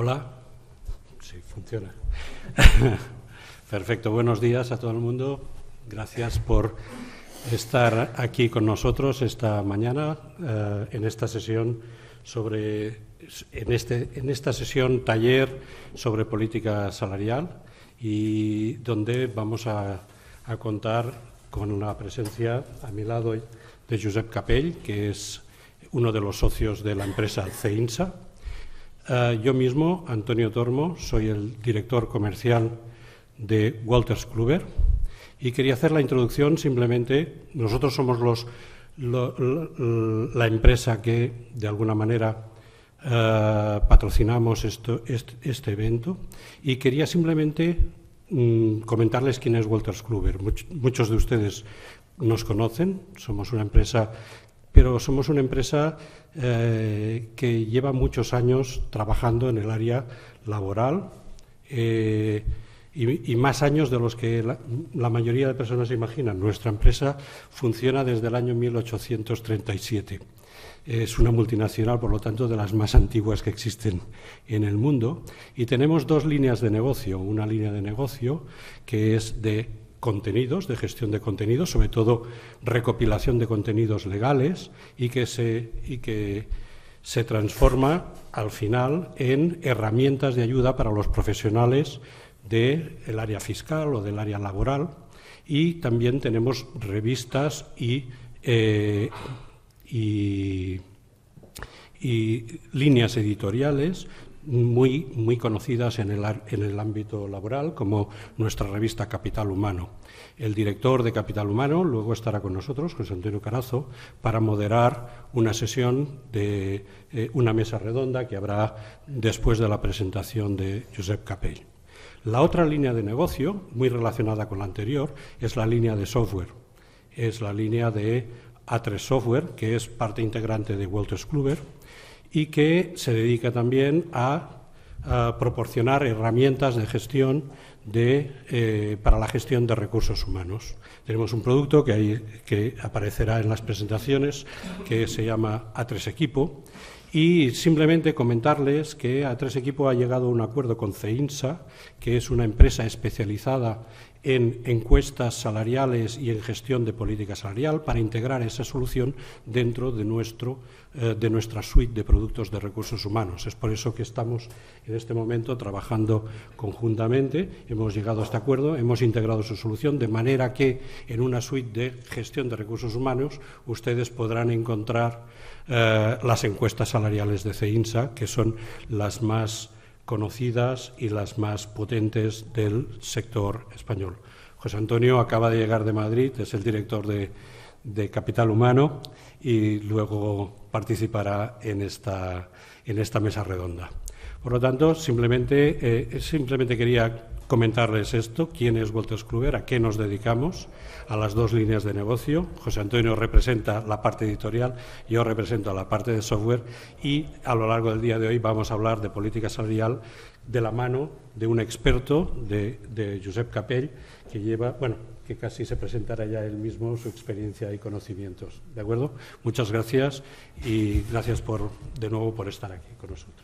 Hola. Sí, funciona. Perfecto. Buenos días a todo el mundo. Gracias por estar aquí con nosotros esta mañana eh, en esta sesión sobre este, en, esta sesión taller sobre política salarial y donde vamos a, a contar con una presencia a mi lado de Josep Capell, que es uno de los socios de la empresa CEINSA, eh, yo mismo, Antonio Tormo, soy el director comercial de Walters Kluber y quería hacer la introducción simplemente. Nosotros somos los, la empresa que, de alguna manera, eh, patrocinamos este, evento y quería simplemente mm, comentarles quién es Walters Kluber. muchos de ustedes nos conocen, somos una empresa pero somos una empresa eh, que lleva muchos años trabajando en el área laboral eh, y, más años de los que la, mayoría de personas se imaginan. Nuestra empresa funciona desde el año 1837. Es una multinacional, por lo tanto, de las más antiguas que existen en el mundo. Y tenemos dos líneas de negocio. Una línea de negocio que es de contenidos, de gestión de contenidos, sobre todo recopilación de contenidos legales y que se, y que se transforma al final en herramientas de ayuda para los profesionales del área fiscal o del área laboral. Y también tenemos revistas y, eh, y líneas editoriales muy, muy conocidas en el, en el ámbito laboral, como nuestra revista Capital Humano. El director de Capital Humano luego estará con nosotros, José Antonio Carazo, para moderar una sesión de eh, una mesa redonda que habrá después de la presentación de Josep Capell. La otra línea de negocio, muy relacionada con la anterior, es la línea de software. Es la línea de A3 Software, que es parte integrante de Walters Kluber y que se dedica también a, proporcionar herramientas de gestión eh, para la gestión de recursos humanos. Tenemos un producto que, que aparecerá en las presentaciones que se llama A3 Equipo y simplemente comentarles que A3 Equipo ha llegado a un acuerdo con CEINSA, que es una empresa especializada en encuestas salariales y en gestión de política salarial para integrar esa solución dentro de, nuestro, eh, de nuestra suite de productos de recursos humanos. Es por eso que estamos en este momento trabajando conjuntamente. Hemos llegado a este acuerdo, hemos integrado su solución, de manera que en una suite de gestión de recursos humanos ustedes podrán encontrar eh, las encuestas salariales de CEINSA, que son las más conocidas y las más potentes del sector español. José Antonio acaba de llegar de Madrid, es el director de, Capital Humano y luego participará en esta, mesa redonda. Por lo tanto, simplemente eh, quería comentarles esto, quién es Wolters Kluwer, a qué nos dedicamos, a las dos líneas de negocio. José Antonio representa la parte editorial, yo represento la parte de software y a lo largo del día de hoy vamos a hablar de política salarial de la mano de un experto, de, de Josep Capell, que lleva, bueno, que casi se presentará ya él mismo su experiencia y conocimientos. ¿De acuerdo? Muchas gracias y gracias por, de nuevo por estar aquí con nosotros.